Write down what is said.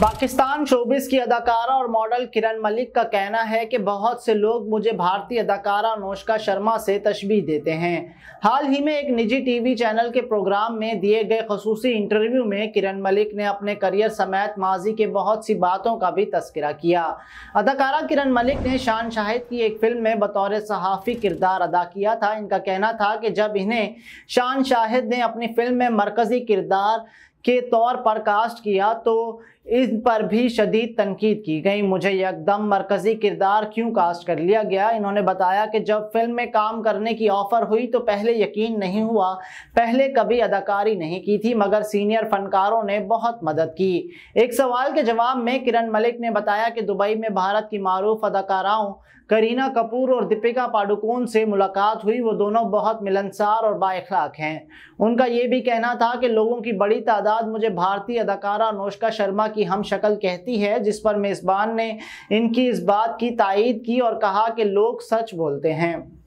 Pakistan showbiz की अदाकारा और मॉडल किरण मलिक का कहना है कि बहुत से लोग मुझे भारतीय अदाकारा नोशका शर्मा से तशबी देते हैं हाल ही में एक निजी टीवी चैनल के प्रोग्राम में दिए गए खसूसी इंटरव्यू में किरण मलिक ने अपने करियर समेत माजी के बहुत सी बातों का भी तस्करा किया अदाकारा किरण मलिक ने शान शाहिद की एक फिल्म में बतौर सहाफ़ी किरदार अदा किया था इनका कहना था कि जब इन्हें शान शाहिद ने अपनी फिल्म में मरकज़ी किरदार के तौर पर कास्ट किया तो इन पर भी शदीद तनकीद की गई मुझे यकदम मरकज़ी किरदार क्यों कास्ट कर लिया गया इन्होंने बताया कि जब फिल्म में काम करने की ऑफ़र हुई तो पहले यकीन नहीं हुआ पहले कभी अदाकारी नहीं की थी मगर सीनियर फनकारों ने बहुत मदद की एक सवाल के जवाब में किरण मलिक ने बताया कि दुबई में भारत की मरूफ अदाकाराओं करीना कपूर और दीपिका पाडुकोण से मुलाकात हुई वो दोनों बहुत मिलनसार और बाखलाक हैं उनका ये भी कहना था कि लोगों की बड़ी तादाद तादाद मुझे भारतीय अदाकारा अनुष्का शर्मा की हम शक्ल कहती है जिस पर मेज़बान ने इनकी इस बात की तायद की और कहा कि लोग सच बोलते हैं